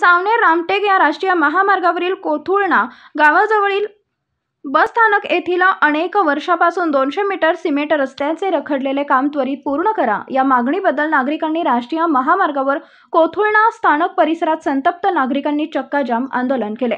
सावनेर रामटेक या राष्ट्रीय महामार्गावरील कोथुळणा गावाजवळील बस स्थानक येथील अनेक वर्षापासून दोनशे मीटर सिमेंट रस्त्याचे रखडलेले काम त्वरित पूर्ण करा या मागणीबद्दल नागरिकांनी राष्ट्रीय महामार्गावर कोथुळणा स्थानक परिसरात संतप्त नागरिकांनी चक्काजाम आंदोलन केले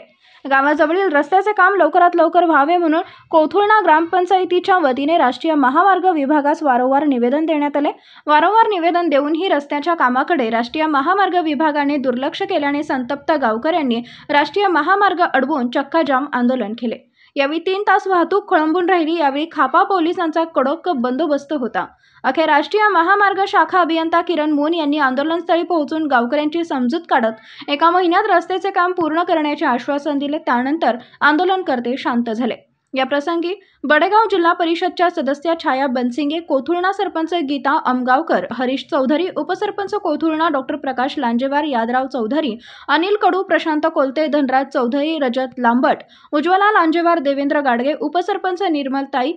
गावाजवळील रस्त्याचे काम लवकरात लवकर व्हावे म्हणून कोथुळणा ग्रामपंचायतीच्या वतीने राष्ट्रीय महामार्ग विभागास वारंवार निवेदन देण्यात आले वारंवार निवेदन देऊनही रस्त्याच्या कामाकडे राष्ट्रीय महामार्ग विभागाने दुर्लक्ष केल्याने संतप्त गावकऱ्यांनी राष्ट्रीय महामार्ग अडवून चक्काजाम आंदोलन केले यावेळी तीन तास वाहतूक खोळंबून राहिली यावेळी खापा पोलिसांचा कडक बंदोबस्त होता अखेर राष्ट्रीय महामार्ग शाखा अभियंता किरण मोन यांनी आंदोलनस्थळी पोहोचून गावकऱ्यांची समजूत काढत एका महिन्यात रस्त्याचे काम पूर्ण करण्याचे आश्वासन दिले त्यानंतर आंदोलनकर्ते शांत झाले याप्रसंगी बडेगाव जिल्हा परिषदच्या सदस्या छाया बनसिंगे कोथुळणा सरपंच गीता अमगावकर हरीश चौधरी उपसरपंच कोथुळणा डॉक्टर प्रकाश लांजेवार यादराव चौधरी अनिल कडू प्रशांत कोलते धनराज चौधरी रजत लांबट उज्ज्वला लांजेवार देवेंद्र गाडगे उपसरपंच निर्मलताई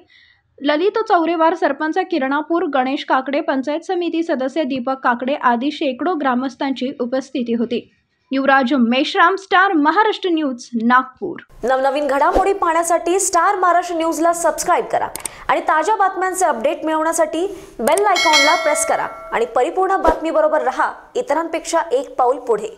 ललित चौरेवार सरपंच किरणापूर गणेश काकडे पंचायत समिती सदस्य दीपक काकडे आदी शेकडो ग्रामस्थांची उपस्थिती होती युवराज मेश्राम स्टार महाराष्ट्र न्यूज नागपूर नवनवीन घडामोडी पाहण्यासाठी स्टार महाराष्ट्र न्यूजला सबस्क्राईब करा आणि ताज्या बातम्यांचे अपडेट मिळवण्यासाठी बेल आयकॉनला प्रेस करा आणि परिपूर्ण बातमीबरोबर रहा इतरांपेक्षा एक पाऊल पुढे